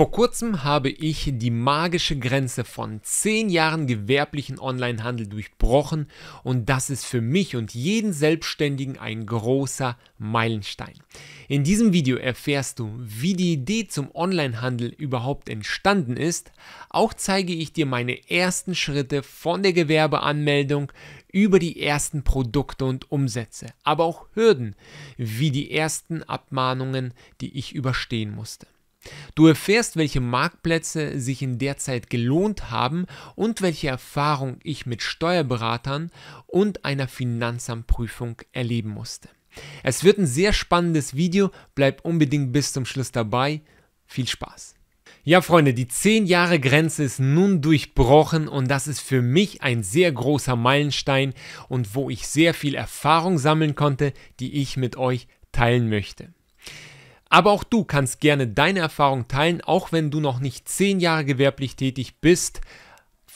Vor kurzem habe ich die magische Grenze von 10 Jahren gewerblichen Onlinehandel durchbrochen und das ist für mich und jeden Selbstständigen ein großer Meilenstein. In diesem Video erfährst du, wie die Idee zum Onlinehandel überhaupt entstanden ist. Auch zeige ich dir meine ersten Schritte von der Gewerbeanmeldung über die ersten Produkte und Umsätze, aber auch Hürden, wie die ersten Abmahnungen, die ich überstehen musste. Du erfährst, welche Marktplätze sich in der Zeit gelohnt haben und welche Erfahrung ich mit Steuerberatern und einer Finanzamtprüfung erleben musste. Es wird ein sehr spannendes Video, bleib unbedingt bis zum Schluss dabei. Viel Spaß! Ja, Freunde, die 10 Jahre Grenze ist nun durchbrochen und das ist für mich ein sehr großer Meilenstein und wo ich sehr viel Erfahrung sammeln konnte, die ich mit euch teilen möchte. Aber auch du kannst gerne deine Erfahrung teilen, auch wenn du noch nicht zehn Jahre gewerblich tätig bist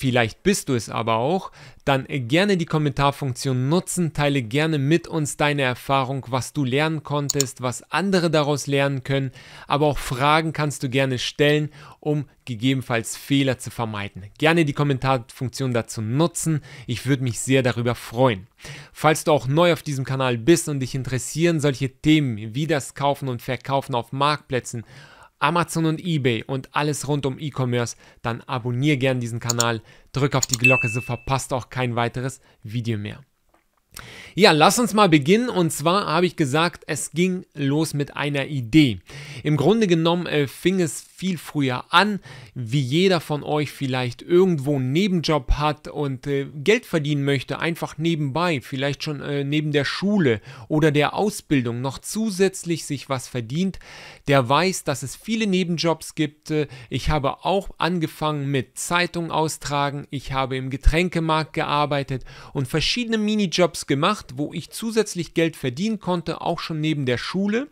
vielleicht bist du es aber auch, dann gerne die Kommentarfunktion nutzen, teile gerne mit uns deine Erfahrung, was du lernen konntest, was andere daraus lernen können, aber auch Fragen kannst du gerne stellen, um gegebenenfalls Fehler zu vermeiden. Gerne die Kommentarfunktion dazu nutzen, ich würde mich sehr darüber freuen. Falls du auch neu auf diesem Kanal bist und dich interessieren solche Themen wie das Kaufen und Verkaufen auf Marktplätzen, Amazon und eBay und alles rund um E-Commerce, dann abonniere gerne diesen Kanal, drück auf die Glocke, so verpasst auch kein weiteres Video mehr. Ja, lass uns mal beginnen. Und zwar habe ich gesagt, es ging los mit einer Idee. Im Grunde genommen äh, fing es viel früher an, wie jeder von euch vielleicht irgendwo einen Nebenjob hat und äh, Geld verdienen möchte, einfach nebenbei, vielleicht schon äh, neben der Schule oder der Ausbildung noch zusätzlich sich was verdient, der weiß, dass es viele Nebenjobs gibt. Äh, ich habe auch angefangen mit Zeitung austragen, ich habe im Getränkemarkt gearbeitet und verschiedene Minijobs Jobs gemacht, wo ich zusätzlich Geld verdienen konnte, auch schon neben der Schule.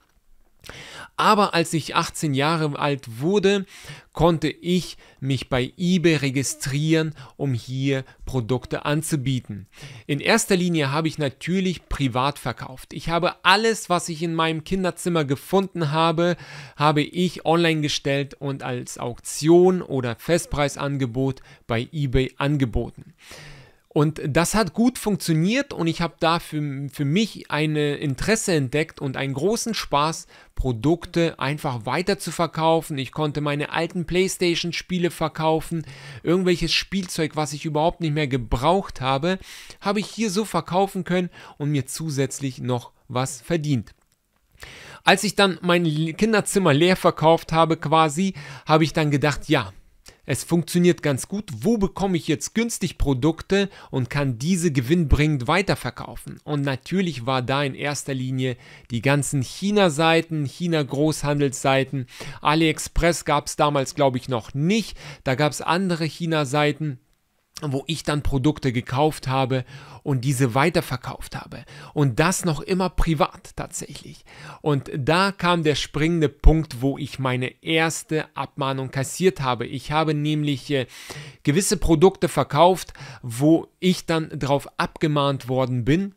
Aber als ich 18 Jahre alt wurde, konnte ich mich bei eBay registrieren, um hier Produkte anzubieten. In erster Linie habe ich natürlich privat verkauft. Ich habe alles, was ich in meinem Kinderzimmer gefunden habe, habe ich online gestellt und als Auktion oder Festpreisangebot bei eBay angeboten. Und das hat gut funktioniert und ich habe da für, für mich ein Interesse entdeckt und einen großen Spaß, Produkte einfach weiter zu verkaufen. Ich konnte meine alten PlayStation-Spiele verkaufen, irgendwelches Spielzeug, was ich überhaupt nicht mehr gebraucht habe, habe ich hier so verkaufen können und mir zusätzlich noch was verdient. Als ich dann mein Kinderzimmer leer verkauft habe quasi, habe ich dann gedacht, ja, es funktioniert ganz gut, wo bekomme ich jetzt günstig Produkte und kann diese gewinnbringend weiterverkaufen. Und natürlich war da in erster Linie die ganzen China-Seiten, China-Großhandelsseiten, AliExpress gab es damals glaube ich noch nicht, da gab es andere China-Seiten wo ich dann Produkte gekauft habe und diese weiterverkauft habe. Und das noch immer privat tatsächlich. Und da kam der springende Punkt, wo ich meine erste Abmahnung kassiert habe. Ich habe nämlich äh, gewisse Produkte verkauft, wo ich dann darauf abgemahnt worden bin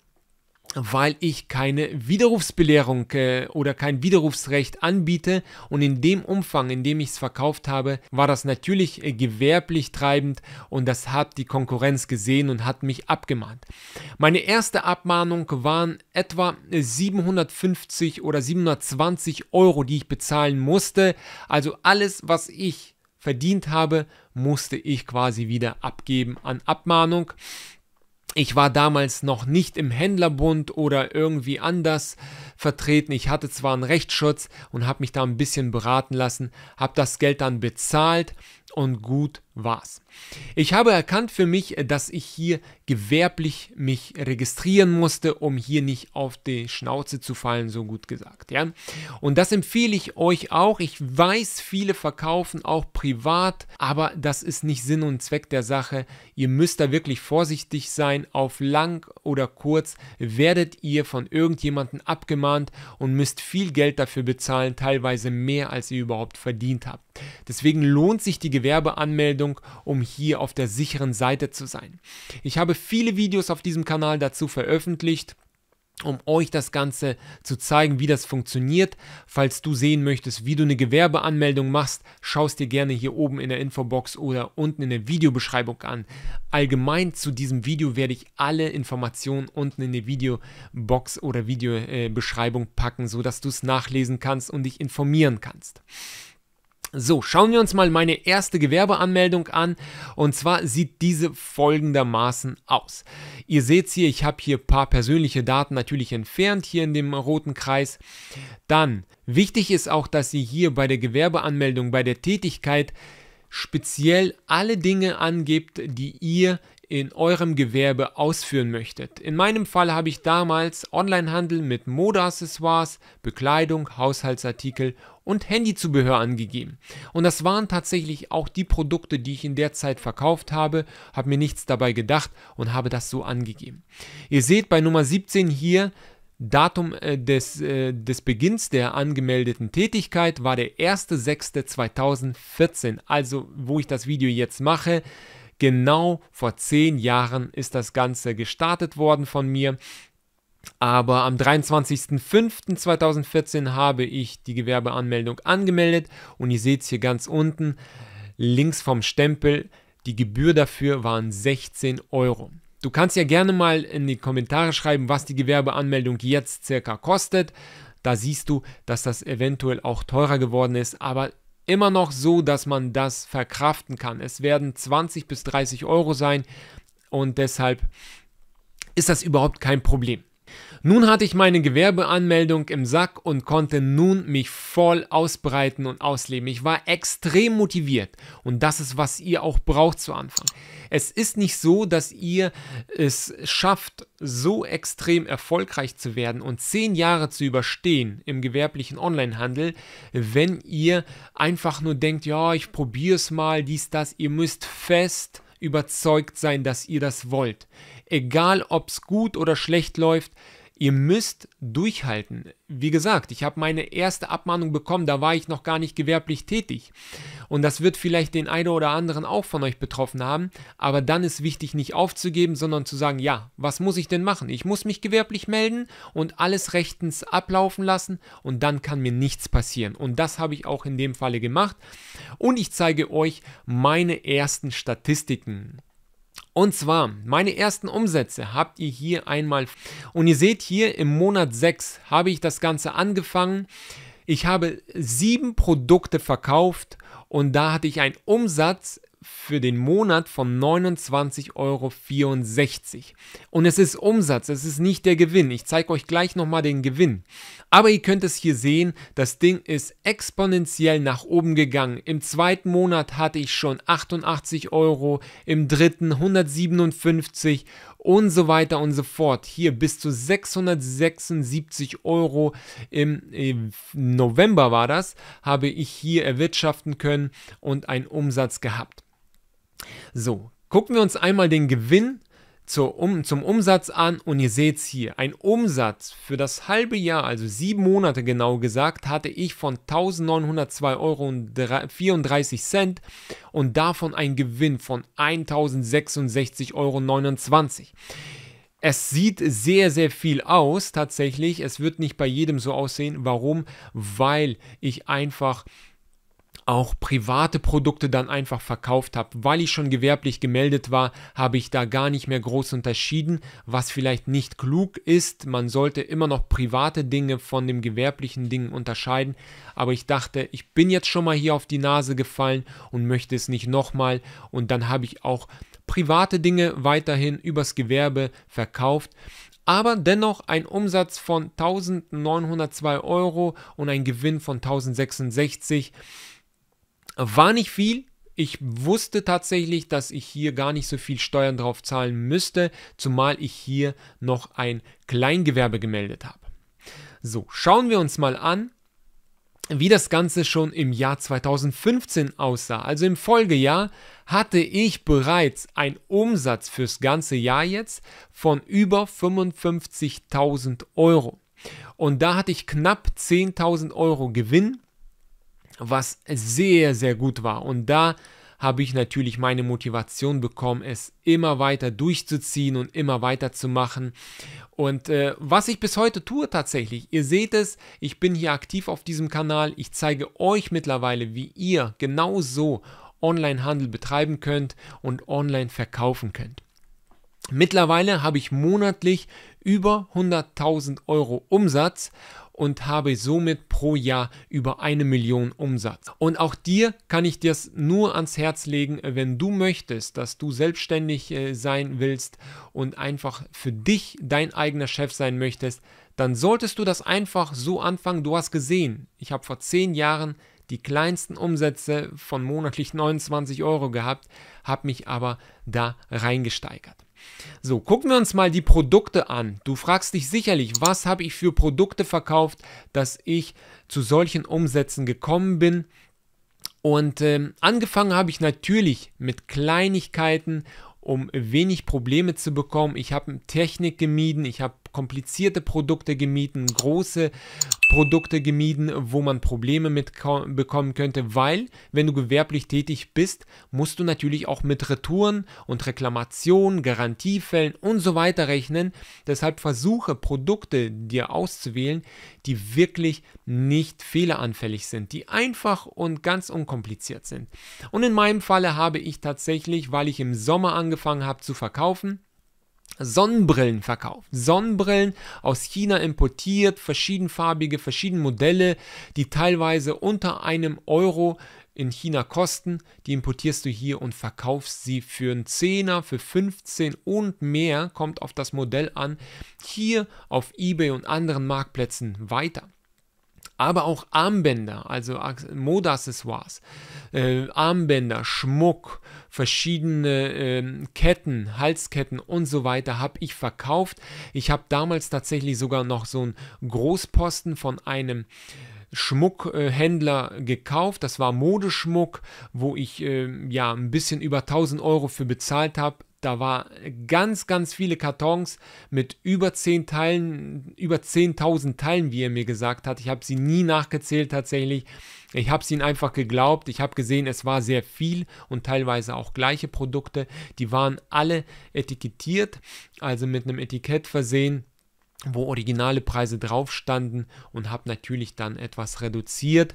weil ich keine Widerrufsbelehrung äh, oder kein Widerrufsrecht anbiete. Und in dem Umfang, in dem ich es verkauft habe, war das natürlich äh, gewerblich treibend und das hat die Konkurrenz gesehen und hat mich abgemahnt. Meine erste Abmahnung waren etwa 750 äh, oder 720 Euro, die ich bezahlen musste. Also alles, was ich verdient habe, musste ich quasi wieder abgeben an Abmahnung. Ich war damals noch nicht im Händlerbund oder irgendwie anders vertreten. Ich hatte zwar einen Rechtsschutz und habe mich da ein bisschen beraten lassen, habe das Geld dann bezahlt und gut war's. Ich habe erkannt für mich, dass ich hier gewerblich mich registrieren musste, um hier nicht auf die Schnauze zu fallen, so gut gesagt, ja? Und das empfehle ich euch auch. Ich weiß, viele verkaufen auch privat, aber das ist nicht Sinn und Zweck der Sache. Ihr müsst da wirklich vorsichtig sein. Auf lang oder kurz werdet ihr von irgendjemandem abgemahnt und müsst viel Geld dafür bezahlen, teilweise mehr als ihr überhaupt verdient habt. Deswegen lohnt sich die Gewerbeanmeldung Entscheidung, um hier auf der sicheren Seite zu sein. Ich habe viele Videos auf diesem Kanal dazu veröffentlicht um euch das Ganze zu zeigen, wie das funktioniert. Falls du sehen möchtest, wie du eine Gewerbeanmeldung machst, schaust dir gerne hier oben in der Infobox oder unten in der Videobeschreibung an. Allgemein zu diesem Video werde ich alle Informationen unten in die Videobox oder Videobeschreibung packen, sodass du es nachlesen kannst und dich informieren kannst. So, schauen wir uns mal meine erste Gewerbeanmeldung an. Und zwar sieht diese folgendermaßen aus. Ihr seht hier, ich habe hier ein paar persönliche Daten natürlich entfernt, hier in dem roten Kreis. Dann, wichtig ist auch, dass ihr hier bei der Gewerbeanmeldung, bei der Tätigkeit speziell alle Dinge angebt, die ihr in eurem Gewerbe ausführen möchtet. In meinem Fall habe ich damals Onlinehandel mit Modeaccessoires, Bekleidung, Haushaltsartikel und Handyzubehör angegeben. Und das waren tatsächlich auch die Produkte, die ich in der Zeit verkauft habe, habe mir nichts dabei gedacht und habe das so angegeben. Ihr seht bei Nummer 17 hier, Datum äh, des, äh, des Beginns der angemeldeten Tätigkeit war der 1.6.2014, also wo ich das Video jetzt mache. Genau vor zehn Jahren ist das Ganze gestartet worden von mir. Aber am 23.05.2014 habe ich die Gewerbeanmeldung angemeldet und ihr seht es hier ganz unten, links vom Stempel, die Gebühr dafür waren 16 Euro. Du kannst ja gerne mal in die Kommentare schreiben, was die Gewerbeanmeldung jetzt circa kostet. Da siehst du, dass das eventuell auch teurer geworden ist, aber immer noch so, dass man das verkraften kann. Es werden 20 bis 30 Euro sein und deshalb ist das überhaupt kein Problem. Nun hatte ich meine Gewerbeanmeldung im Sack und konnte nun mich voll ausbreiten und ausleben. Ich war extrem motiviert und das ist, was ihr auch braucht zu Anfang. Es ist nicht so, dass ihr es schafft, so extrem erfolgreich zu werden und zehn Jahre zu überstehen im gewerblichen Onlinehandel, wenn ihr einfach nur denkt, ja, ich probiere es mal, dies, das. Ihr müsst fest überzeugt sein, dass ihr das wollt egal ob es gut oder schlecht läuft, ihr müsst durchhalten. Wie gesagt, ich habe meine erste Abmahnung bekommen, da war ich noch gar nicht gewerblich tätig. Und das wird vielleicht den einen oder anderen auch von euch betroffen haben, aber dann ist wichtig, nicht aufzugeben, sondern zu sagen, ja, was muss ich denn machen? Ich muss mich gewerblich melden und alles rechtens ablaufen lassen und dann kann mir nichts passieren. Und das habe ich auch in dem Falle gemacht. Und ich zeige euch meine ersten Statistiken. Und zwar, meine ersten Umsätze habt ihr hier einmal. Und ihr seht hier im Monat 6 habe ich das Ganze angefangen. Ich habe sieben Produkte verkauft und da hatte ich einen Umsatz für den Monat von 29,64 Euro. Und es ist Umsatz, es ist nicht der Gewinn. Ich zeige euch gleich nochmal den Gewinn. Aber ihr könnt es hier sehen, das Ding ist exponentiell nach oben gegangen. Im zweiten Monat hatte ich schon 88 Euro, im dritten 157 und so weiter und so fort. Hier bis zu 676 Euro im, im äh, November war das, habe ich hier erwirtschaften können und einen Umsatz gehabt. So, gucken wir uns einmal den Gewinn zur, um, zum Umsatz an und ihr seht es hier, ein Umsatz für das halbe Jahr, also sieben Monate genau gesagt, hatte ich von 1902,34 Euro und, und davon ein Gewinn von 1066,29 Euro. Es sieht sehr, sehr viel aus tatsächlich. Es wird nicht bei jedem so aussehen. Warum? Weil ich einfach auch private Produkte dann einfach verkauft habe. Weil ich schon gewerblich gemeldet war, habe ich da gar nicht mehr groß unterschieden, was vielleicht nicht klug ist. Man sollte immer noch private Dinge von dem gewerblichen Dingen unterscheiden. Aber ich dachte, ich bin jetzt schon mal hier auf die Nase gefallen und möchte es nicht nochmal. Und dann habe ich auch private Dinge weiterhin übers Gewerbe verkauft aber dennoch ein Umsatz von 1902 Euro und ein Gewinn von 1066. War nicht viel. Ich wusste tatsächlich, dass ich hier gar nicht so viel Steuern drauf zahlen müsste, zumal ich hier noch ein Kleingewerbe gemeldet habe. So, schauen wir uns mal an, wie das Ganze schon im Jahr 2015 aussah. Also im Folgejahr hatte ich bereits einen Umsatz fürs ganze Jahr jetzt von über 55.000 Euro. Und da hatte ich knapp 10.000 Euro Gewinn was sehr, sehr gut war. Und da habe ich natürlich meine Motivation bekommen, es immer weiter durchzuziehen und immer weiter zu machen. Und äh, was ich bis heute tue tatsächlich, ihr seht es, ich bin hier aktiv auf diesem Kanal. Ich zeige euch mittlerweile, wie ihr genauso Online-Handel betreiben könnt und online verkaufen könnt. Mittlerweile habe ich monatlich über 100.000 Euro Umsatz und habe somit pro Jahr über eine Million Umsatz. Und auch dir kann ich dir das nur ans Herz legen, wenn du möchtest, dass du selbstständig äh, sein willst und einfach für dich dein eigener Chef sein möchtest, dann solltest du das einfach so anfangen. Du hast gesehen, ich habe vor zehn Jahren die kleinsten Umsätze von monatlich 29 Euro gehabt, habe mich aber da reingesteigert. So, gucken wir uns mal die Produkte an. Du fragst dich sicherlich, was habe ich für Produkte verkauft, dass ich zu solchen Umsätzen gekommen bin. Und äh, angefangen habe ich natürlich mit Kleinigkeiten, um wenig Probleme zu bekommen. Ich habe Technik gemieden, ich habe komplizierte Produkte gemieden, große Produkte gemieden, wo man Probleme mit bekommen könnte, weil wenn du gewerblich tätig bist, musst du natürlich auch mit Retouren und Reklamationen, Garantiefällen und so weiter rechnen. Deshalb versuche Produkte dir auszuwählen, die wirklich nicht fehleranfällig sind, die einfach und ganz unkompliziert sind. Und in meinem Falle habe ich tatsächlich, weil ich im Sommer angefangen habe zu verkaufen, Sonnenbrillen verkauft. Sonnenbrillen aus China importiert, verschiedenfarbige, verschiedene Modelle, die teilweise unter einem Euro in China kosten. Die importierst du hier und verkaufst sie für einen Zehner, für 15 und mehr, kommt auf das Modell an, hier auf eBay und anderen Marktplätzen weiter aber auch Armbänder, also Modaccessoires, äh, Armbänder, Schmuck, verschiedene äh, Ketten, Halsketten und so weiter habe ich verkauft. Ich habe damals tatsächlich sogar noch so einen Großposten von einem Schmuckhändler gekauft. Das war Modeschmuck, wo ich äh, ja ein bisschen über 1000 Euro für bezahlt habe. Da war ganz, ganz viele Kartons mit über 10 Teilen, über 10.000 Teilen, wie er mir gesagt hat. Ich habe sie nie nachgezählt tatsächlich. Ich habe es ihnen einfach geglaubt. Ich habe gesehen, es war sehr viel und teilweise auch gleiche Produkte. Die waren alle etikettiert, also mit einem Etikett versehen wo originale Preise drauf standen und habe natürlich dann etwas reduziert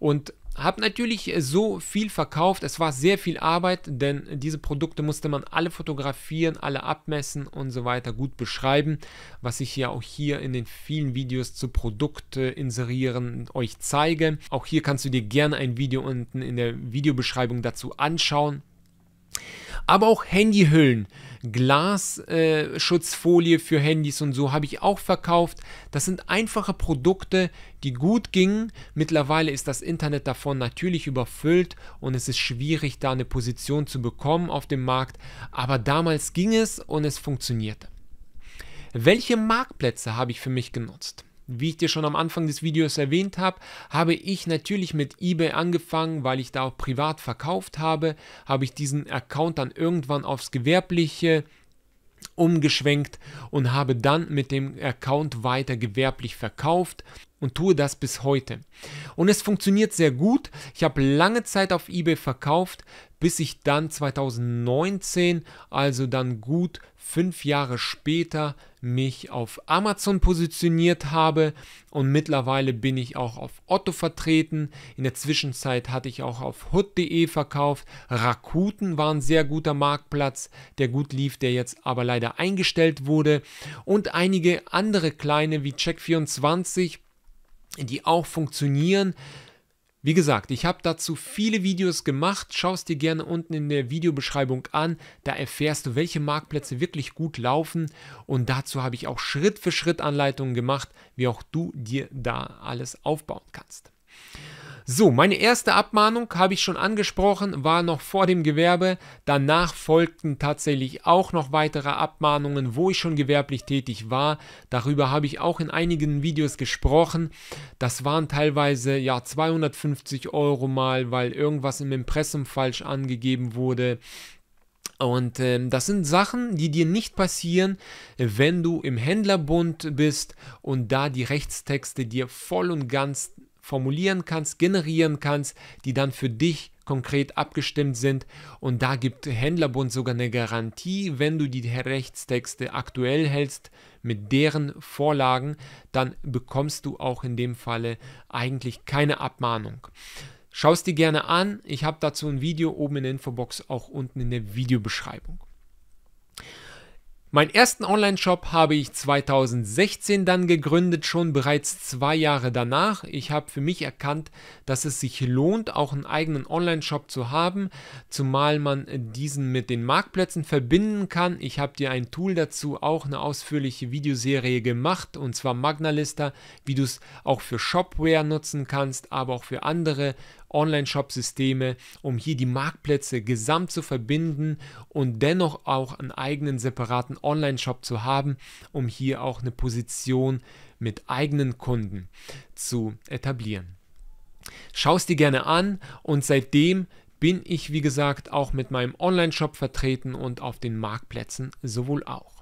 und hab natürlich äh, so viel verkauft, es war sehr viel Arbeit, denn diese Produkte musste man alle fotografieren, alle abmessen und so weiter gut beschreiben, was ich ja auch hier in den vielen Videos zu Produkte inserieren euch zeige. Auch hier kannst du dir gerne ein Video unten in der Videobeschreibung dazu anschauen. Aber auch Handyhüllen, Glasschutzfolie äh, für Handys und so habe ich auch verkauft. Das sind einfache Produkte, die gut gingen. Mittlerweile ist das Internet davon natürlich überfüllt und es ist schwierig, da eine Position zu bekommen auf dem Markt. Aber damals ging es und es funktionierte. Welche Marktplätze habe ich für mich genutzt? Wie ich dir schon am Anfang des Videos erwähnt habe, habe ich natürlich mit eBay angefangen, weil ich da auch privat verkauft habe, habe ich diesen Account dann irgendwann aufs Gewerbliche umgeschwenkt und habe dann mit dem Account weiter gewerblich verkauft und tue das bis heute. Und es funktioniert sehr gut. Ich habe lange Zeit auf eBay verkauft, bis ich dann 2019, also dann gut fünf Jahre später, mich auf Amazon positioniert habe und mittlerweile bin ich auch auf Otto vertreten. In der Zwischenzeit hatte ich auch auf hood.de verkauft. Rakuten war ein sehr guter Marktplatz, der gut lief, der jetzt aber leider eingestellt wurde. Und einige andere kleine wie Check24 die auch funktionieren. Wie gesagt, ich habe dazu viele Videos gemacht. Schau es dir gerne unten in der Videobeschreibung an. Da erfährst du, welche Marktplätze wirklich gut laufen. Und dazu habe ich auch Schritt für Schritt Anleitungen gemacht, wie auch du dir da alles aufbauen kannst. So, meine erste Abmahnung habe ich schon angesprochen, war noch vor dem Gewerbe. Danach folgten tatsächlich auch noch weitere Abmahnungen, wo ich schon gewerblich tätig war. Darüber habe ich auch in einigen Videos gesprochen. Das waren teilweise ja 250 Euro mal, weil irgendwas im Impressum falsch angegeben wurde. Und ähm, das sind Sachen, die dir nicht passieren, wenn du im Händlerbund bist und da die Rechtstexte dir voll und ganz formulieren kannst, generieren kannst, die dann für dich konkret abgestimmt sind. Und da gibt Händlerbund sogar eine Garantie, wenn du die Rechtstexte aktuell hältst mit deren Vorlagen, dann bekommst du auch in dem Falle eigentlich keine Abmahnung. Schau es dir gerne an. Ich habe dazu ein Video oben in der Infobox, auch unten in der Videobeschreibung. Meinen ersten Online-Shop habe ich 2016 dann gegründet, schon bereits zwei Jahre danach. Ich habe für mich erkannt, dass es sich lohnt, auch einen eigenen Online-Shop zu haben, zumal man diesen mit den Marktplätzen verbinden kann. Ich habe dir ein Tool dazu, auch eine ausführliche Videoserie gemacht, und zwar Magnalista, wie du es auch für Shopware nutzen kannst, aber auch für andere Online-Shop-Systeme, um hier die Marktplätze gesamt zu verbinden und dennoch auch einen eigenen separaten Online-Shop zu haben, um hier auch eine Position mit eigenen Kunden zu etablieren. Schau es dir gerne an und seitdem bin ich, wie gesagt, auch mit meinem Online-Shop vertreten und auf den Marktplätzen sowohl auch.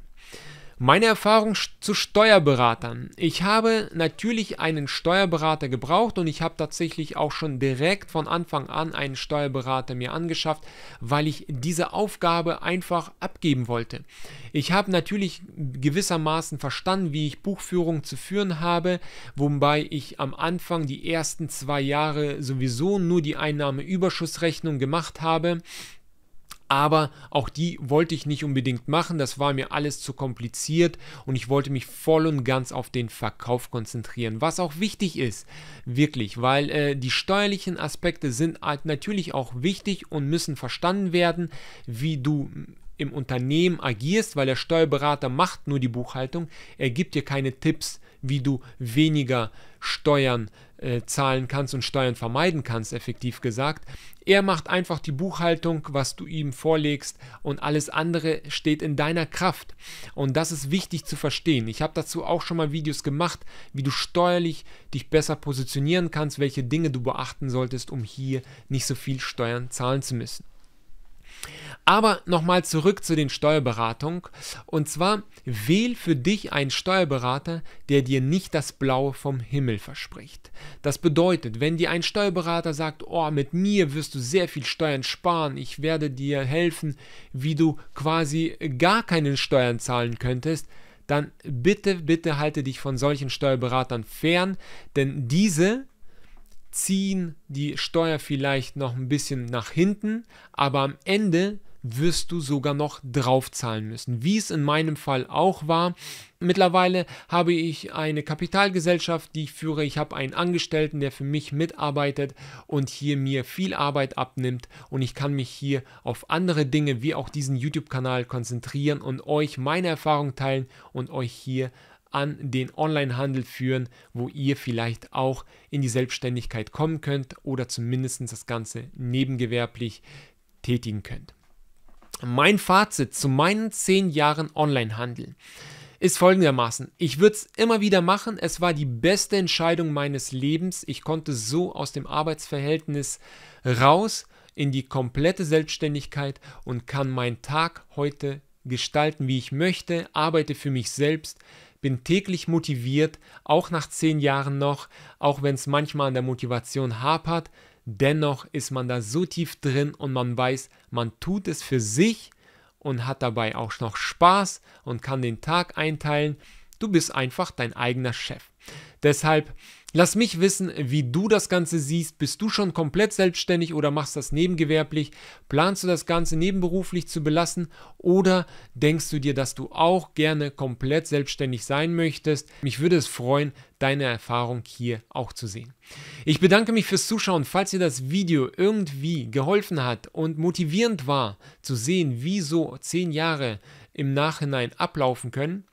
Meine Erfahrung zu Steuerberatern. Ich habe natürlich einen Steuerberater gebraucht und ich habe tatsächlich auch schon direkt von Anfang an einen Steuerberater mir angeschafft, weil ich diese Aufgabe einfach abgeben wollte. Ich habe natürlich gewissermaßen verstanden, wie ich Buchführung zu führen habe, wobei ich am Anfang die ersten zwei Jahre sowieso nur die Einnahmeüberschussrechnung gemacht habe aber auch die wollte ich nicht unbedingt machen. Das war mir alles zu kompliziert und ich wollte mich voll und ganz auf den Verkauf konzentrieren, was auch wichtig ist, wirklich, weil äh, die steuerlichen Aspekte sind halt natürlich auch wichtig und müssen verstanden werden, wie du im Unternehmen agierst, weil der Steuerberater macht nur die Buchhaltung, er gibt dir keine Tipps, wie du weniger Steuern äh, äh, zahlen kannst und Steuern vermeiden kannst, effektiv gesagt. Er macht einfach die Buchhaltung, was du ihm vorlegst und alles andere steht in deiner Kraft. Und das ist wichtig zu verstehen. Ich habe dazu auch schon mal Videos gemacht, wie du steuerlich dich besser positionieren kannst, welche Dinge du beachten solltest, um hier nicht so viel Steuern zahlen zu müssen. Aber nochmal zurück zu den Steuerberatungen. Und zwar wähl für dich einen Steuerberater, der dir nicht das Blaue vom Himmel verspricht. Das bedeutet, wenn dir ein Steuerberater sagt, oh, mit mir wirst du sehr viel Steuern sparen, ich werde dir helfen, wie du quasi gar keine Steuern zahlen könntest, dann bitte, bitte halte dich von solchen Steuerberatern fern, denn diese ziehen die Steuer vielleicht noch ein bisschen nach hinten, aber am Ende wirst du sogar noch draufzahlen müssen, wie es in meinem Fall auch war. Mittlerweile habe ich eine Kapitalgesellschaft, die ich führe. Ich habe einen Angestellten, der für mich mitarbeitet und hier mir viel Arbeit abnimmt und ich kann mich hier auf andere Dinge wie auch diesen YouTube-Kanal konzentrieren und euch meine Erfahrung teilen und euch hier an den Onlinehandel führen, wo ihr vielleicht auch in die Selbstständigkeit kommen könnt oder zumindest das Ganze nebengewerblich tätigen könnt. Mein Fazit zu meinen zehn Jahren Onlinehandel ist folgendermaßen. Ich würde es immer wieder machen. Es war die beste Entscheidung meines Lebens. Ich konnte so aus dem Arbeitsverhältnis raus in die komplette Selbstständigkeit und kann meinen Tag heute gestalten, wie ich möchte, arbeite für mich selbst, bin täglich motiviert, auch nach zehn Jahren noch, auch wenn es manchmal an der Motivation hapert, dennoch ist man da so tief drin und man weiß, man tut es für sich und hat dabei auch noch Spaß und kann den Tag einteilen. Du bist einfach dein eigener Chef. Deshalb Lass mich wissen, wie du das Ganze siehst. Bist du schon komplett selbstständig oder machst das nebengewerblich? Planst du das Ganze nebenberuflich zu belassen oder denkst du dir, dass du auch gerne komplett selbstständig sein möchtest? Mich würde es freuen, deine Erfahrung hier auch zu sehen. Ich bedanke mich fürs Zuschauen. Falls dir das Video irgendwie geholfen hat und motivierend war, zu sehen, wie so zehn Jahre im Nachhinein ablaufen können,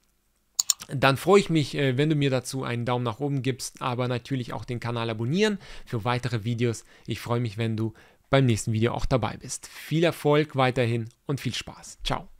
dann freue ich mich, äh, wenn du mir dazu einen Daumen nach oben gibst, aber natürlich auch den Kanal abonnieren für weitere Videos. Ich freue mich, wenn du beim nächsten Video auch dabei bist. Viel Erfolg weiterhin und viel Spaß. Ciao.